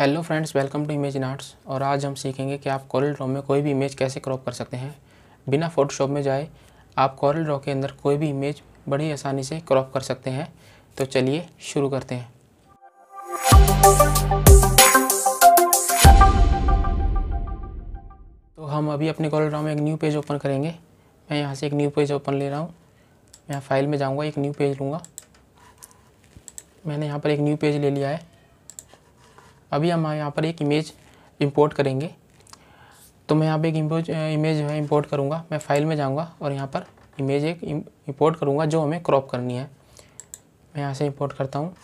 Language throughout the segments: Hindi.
hello friends welcome to image arts और आज हम सीखेंगे कि आप कॉरल ड्रॉ में कोई भी इमेज कैसे क्रॉप कर सकते हैं बिना फोटोशॉप में जाए आप कॉरल ड्रॉ के अंदर कोई भी इमेज बड़ी आसानी से क्रॉप कर सकते हैं तो चलिए शुरू करते हैं तो हम अभी अपने कॉरल ड्रॉ में एक न्यू पेज ओपन करेंगे मैं यहाँ से एक न्यू पेज ओपन ले रहा हूँ मैं फाइल में जाऊँगा एक न्यू पेज लूँगा मैंने यहाँ पर एक न्यू पेज ले लिया है अभी हम यहाँ पर एक इमेज इंपोर्ट करेंगे तो मैं यहाँ पे एक इमेज जो है इंपोर्ट करूँगा मैं फाइल में जाऊँगा और यहाँ पर इमेज एक इंपोर्ट करूँगा जो हमें क्रॉप करनी है मैं यहाँ से इंपोर्ट करता हूँ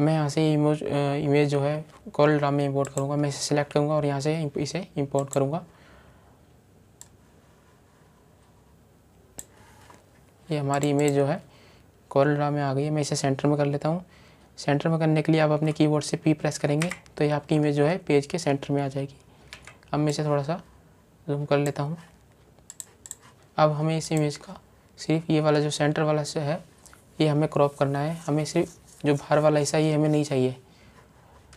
मैं यहाँ से इमोज इमेज जो है कॉल ड्राम में इम्पोर्ट करूँगा मैं इसे सिलेक्ट करूँगा और यहाँ से इसे इम्पोर्ट करूँगा ये हमारी इमेज जो है कॉल ड्राम में आ गई है मैं इसे सेंटर में कर लेता हूँ सेंटर में करने के लिए आप अपने कीबोर्ड से पी प्रेस करेंगे तो ये आपकी इमेज जो है पेज के सेंटर में आ जाएगी अब मैं इसे थोड़ा सा जूम कर लेता हूँ अब हमें इस इमेज का सिर्फ ये वाला जो सेंटर वाला से है ये हमें क्रॉप करना है हमें सिर्फ जो बाहर वाला हिस्सा ये हमें नहीं चाहिए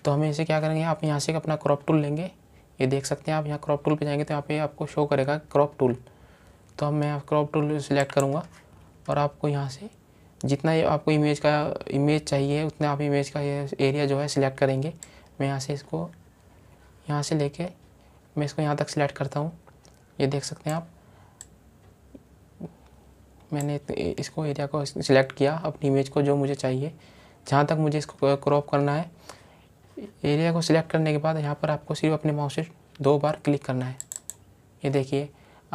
तो हमें इसे क्या करेंगे आप यहाँ से अपना क्रॉप टूल लेंगे ये देख सकते हैं आप यहाँ क्रॉप टूल पर जाएंगे तो यहाँ पर आपको शो करेगा क्रॉप टूल तो हम मैं क्रॉप टूल सिलेक्ट करूँगा और आपको यहाँ से जितना आपको इमेज का इमेज चाहिए उतना आप इमेज का ये एरिया जो है सिलेक्ट करेंगे मैं यहाँ से इसको यहाँ से लेके मैं इसको यहाँ तक सिलेक्ट करता हूँ ये देख सकते हैं आप मैंने इसको एरिया को सिलेक्ट किया अपनी इमेज को जो मुझे चाहिए जहाँ तक मुझे इसको क्रॉप करना है एरिया को सिलेक्ट करने के बाद यहाँ पर आपको सिर्फ अपने माउस से दो बार क्लिक करना है ये देखिए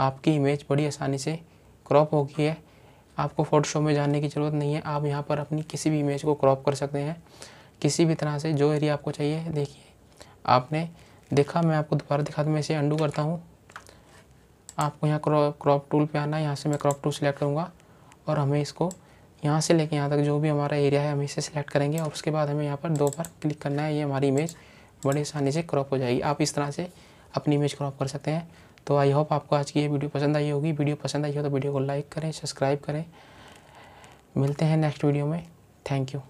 आपकी इमेज बड़ी आसानी से क्रॉप हो गई है आपको फ़ोटोशॉप में जाने की ज़रूरत नहीं है आप यहाँ पर अपनी किसी भी इमेज को क्रॉप कर सकते हैं किसी भी तरह से जो एरिया आपको चाहिए देखिए आपने देखा मैं आपको दोबारा दिखा मैं इसे अंडू करता हूँ आपको यहाँ क्रॉप क्रॉप टूल पे आना है यहाँ से मैं क्रॉप टूल सेलेक्ट करूँगा और हमें इसको यहाँ से लेके यहाँ तक जो भी हमारा एरिया है हम इसे सेलेक्ट करेंगे और उसके बाद हमें यहाँ पर दो बार क्लिक करना है ये हमारी इमेज बड़े आसानी से क्रॉप हो जाएगी आप इस तरह से अपनी इमेज क्रॉप कर सकते हैं तो आई होप आपको आज की ये वीडियो पसंद आई होगी वीडियो पसंद आई हो तो वीडियो को लाइक करें सब्सक्राइब करें मिलते हैं नेक्स्ट वीडियो में थैंक यू